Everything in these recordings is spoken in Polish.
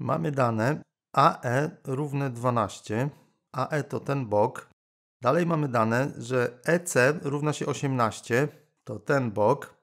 Mamy dane AE równe 12. AE to ten bok. Dalej mamy dane, że EC równa się 18. To ten bok.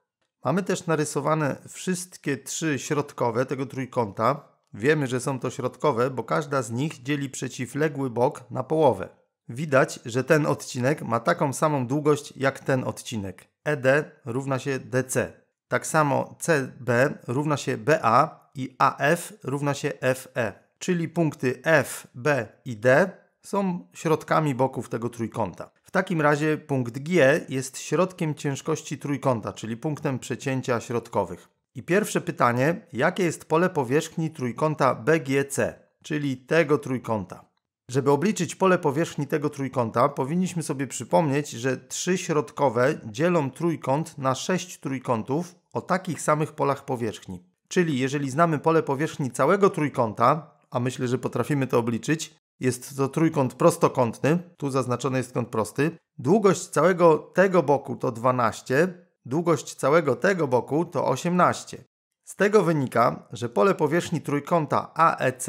Mamy też narysowane wszystkie trzy środkowe tego trójkąta. Wiemy, że są to środkowe, bo każda z nich dzieli przeciwległy bok na połowę. Widać, że ten odcinek ma taką samą długość jak ten odcinek. ED równa się DC. Tak samo CB równa się BA, i AF równa się FE, czyli punkty F, B i D są środkami boków tego trójkąta. W takim razie punkt G jest środkiem ciężkości trójkąta, czyli punktem przecięcia środkowych. I pierwsze pytanie, jakie jest pole powierzchni trójkąta BGC, czyli tego trójkąta? Żeby obliczyć pole powierzchni tego trójkąta, powinniśmy sobie przypomnieć, że trzy środkowe dzielą trójkąt na sześć trójkątów o takich samych polach powierzchni. Czyli jeżeli znamy pole powierzchni całego trójkąta, a myślę, że potrafimy to obliczyć, jest to trójkąt prostokątny, tu zaznaczony jest kąt prosty. Długość całego tego boku to 12, długość całego tego boku to 18. Z tego wynika, że pole powierzchni trójkąta AEC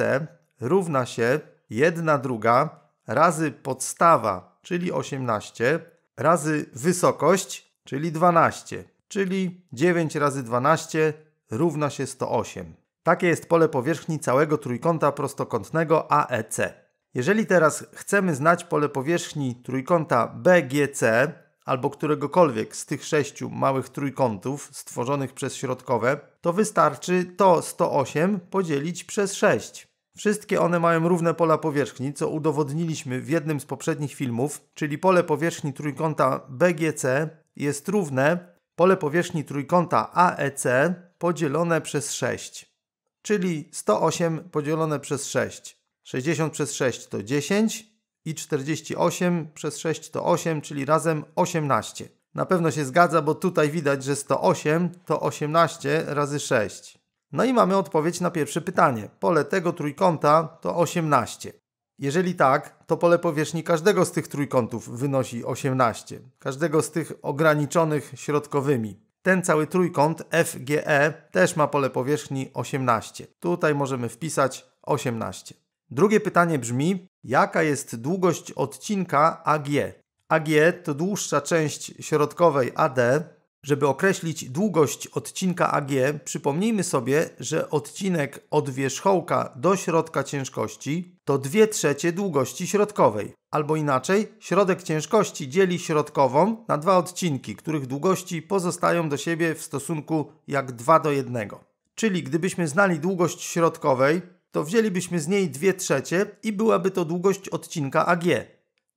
równa się 1 druga razy podstawa, czyli 18, razy wysokość, czyli 12, czyli 9 razy 12 równa się 108. Takie jest pole powierzchni całego trójkąta prostokątnego AEC. Jeżeli teraz chcemy znać pole powierzchni trójkąta BGC albo któregokolwiek z tych sześciu małych trójkątów stworzonych przez środkowe, to wystarczy to 108 podzielić przez 6. Wszystkie one mają równe pola powierzchni, co udowodniliśmy w jednym z poprzednich filmów, czyli pole powierzchni trójkąta BGC jest równe pole powierzchni trójkąta AEC podzielone przez 6, czyli 108 podzielone przez 6. 60 przez 6 to 10 i 48 przez 6 to 8, czyli razem 18. Na pewno się zgadza, bo tutaj widać, że 108 to 18 razy 6. No i mamy odpowiedź na pierwsze pytanie. Pole tego trójkąta to 18. Jeżeli tak, to pole powierzchni każdego z tych trójkątów wynosi 18, każdego z tych ograniczonych środkowymi. Ten cały trójkąt FGE też ma pole powierzchni 18. Tutaj możemy wpisać 18. Drugie pytanie brzmi, jaka jest długość odcinka AG? AG to dłuższa część środkowej AD, żeby określić długość odcinka AG, przypomnijmy sobie, że odcinek od wierzchołka do środka ciężkości to 2 trzecie długości środkowej. Albo inaczej, środek ciężkości dzieli środkową na dwa odcinki, których długości pozostają do siebie w stosunku jak 2 do 1. Czyli gdybyśmy znali długość środkowej, to wzięlibyśmy z niej 2 trzecie i byłaby to długość odcinka AG.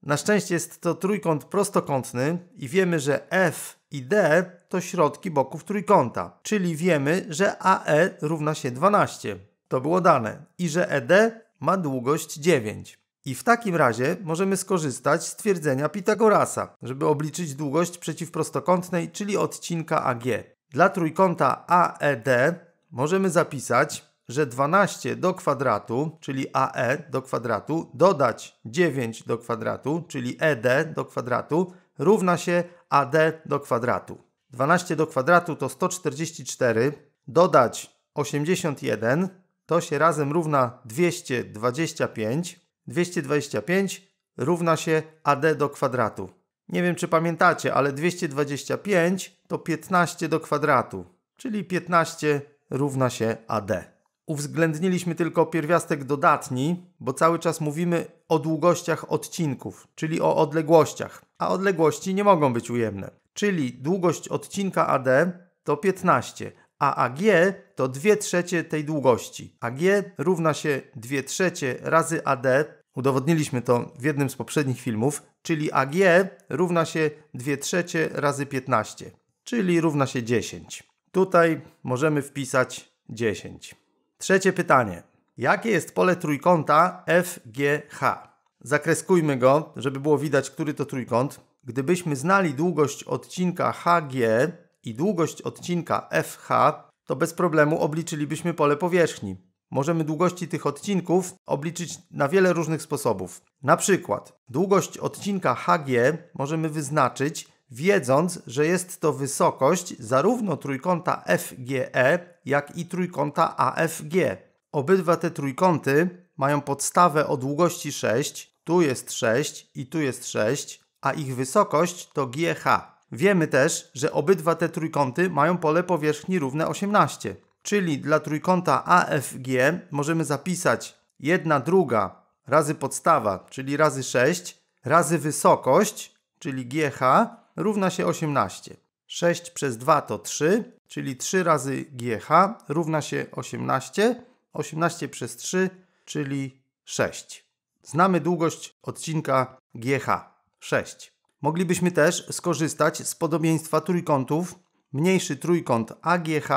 Na szczęście jest to trójkąt prostokątny i wiemy, że F i D to środki boków trójkąta, czyli wiemy, że AE równa się 12. To było dane. I że ED ma długość 9. I w takim razie możemy skorzystać z twierdzenia Pitagorasa, żeby obliczyć długość przeciwprostokątnej, czyli odcinka AG. Dla trójkąta AED możemy zapisać, że 12 do kwadratu, czyli AE do kwadratu, dodać 9 do kwadratu, czyli ED do kwadratu, równa się AD do kwadratu. 12 do kwadratu to 144, dodać 81, to się razem równa 225. 225 równa się AD do kwadratu. Nie wiem, czy pamiętacie, ale 225 to 15 do kwadratu, czyli 15 równa się AD. Uwzględniliśmy tylko pierwiastek dodatni, bo cały czas mówimy o długościach odcinków, czyli o odległościach a odległości nie mogą być ujemne. Czyli długość odcinka AD to 15, a AG to 2 trzecie tej długości. AG równa się 2 trzecie razy AD, udowodniliśmy to w jednym z poprzednich filmów, czyli AG równa się 2 trzecie razy 15, czyli równa się 10. Tutaj możemy wpisać 10. Trzecie pytanie. Jakie jest pole trójkąta FGH? Zakreskujmy go, żeby było widać, który to trójkąt. Gdybyśmy znali długość odcinka HG i długość odcinka FH, to bez problemu obliczylibyśmy pole powierzchni. Możemy długości tych odcinków obliczyć na wiele różnych sposobów. Na przykład długość odcinka HG możemy wyznaczyć wiedząc, że jest to wysokość zarówno trójkąta FGE, jak i trójkąta AFG. Obydwa te trójkąty mają podstawę o długości 6, tu jest 6 i tu jest 6, a ich wysokość to GH. Wiemy też, że obydwa te trójkąty mają pole powierzchni równe 18. Czyli dla trójkąta AFG możemy zapisać 1 druga razy podstawa, czyli razy 6, razy wysokość, czyli GH, równa się 18. 6 przez 2 to 3, czyli 3 razy GH równa się 18. 18 przez 3, czyli 6. Znamy długość odcinka GH 6. Moglibyśmy też skorzystać z podobieństwa trójkątów. Mniejszy trójkąt AGH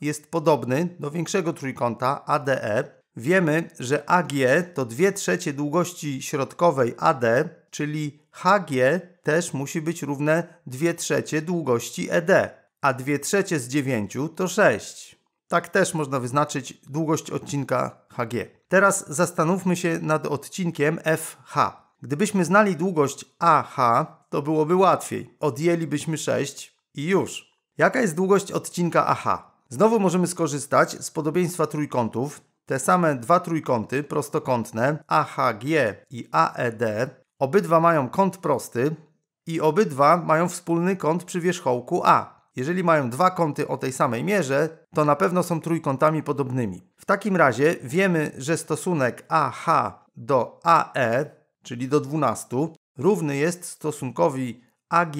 jest podobny do większego trójkąta ADE. Wiemy, że AG to 2 trzecie długości środkowej AD, czyli HG też musi być równe 2 trzecie długości ED, a 2 trzecie z 9 to 6. Tak też można wyznaczyć długość odcinka HG. Teraz zastanówmy się nad odcinkiem FH. Gdybyśmy znali długość AH, to byłoby łatwiej. Odjęlibyśmy 6 i już. Jaka jest długość odcinka AH? Znowu możemy skorzystać z podobieństwa trójkątów. Te same dwa trójkąty prostokątne AHG i AED obydwa mają kąt prosty i obydwa mają wspólny kąt przy wierzchołku A. Jeżeli mają dwa kąty o tej samej mierze, to na pewno są trójkątami podobnymi. W takim razie wiemy, że stosunek AH do AE, czyli do 12, równy jest stosunkowi AG,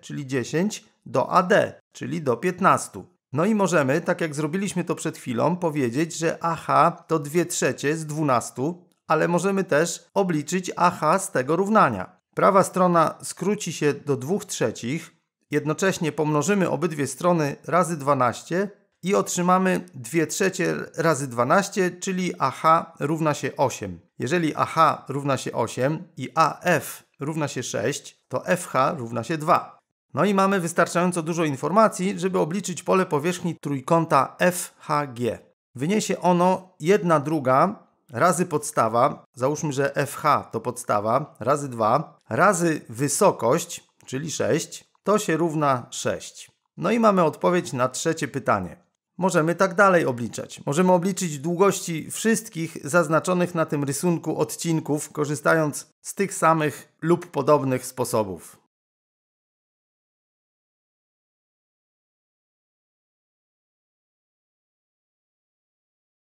czyli 10, do AD, czyli do 15. No i możemy, tak jak zrobiliśmy to przed chwilą, powiedzieć, że AH to 2 trzecie z 12, ale możemy też obliczyć AH z tego równania. Prawa strona skróci się do 2 trzecich, Jednocześnie pomnożymy obydwie strony razy 12 i otrzymamy 2 trzecie razy 12, czyli AH równa się 8. Jeżeli AH równa się 8 i AF równa się 6, to FH równa się 2. No i mamy wystarczająco dużo informacji, żeby obliczyć pole powierzchni trójkąta FHG. Wyniesie ono 1 druga razy podstawa, załóżmy, że FH to podstawa, razy 2, razy wysokość, czyli 6, to się równa 6. No i mamy odpowiedź na trzecie pytanie. Możemy tak dalej obliczać. Możemy obliczyć długości wszystkich zaznaczonych na tym rysunku odcinków, korzystając z tych samych lub podobnych sposobów.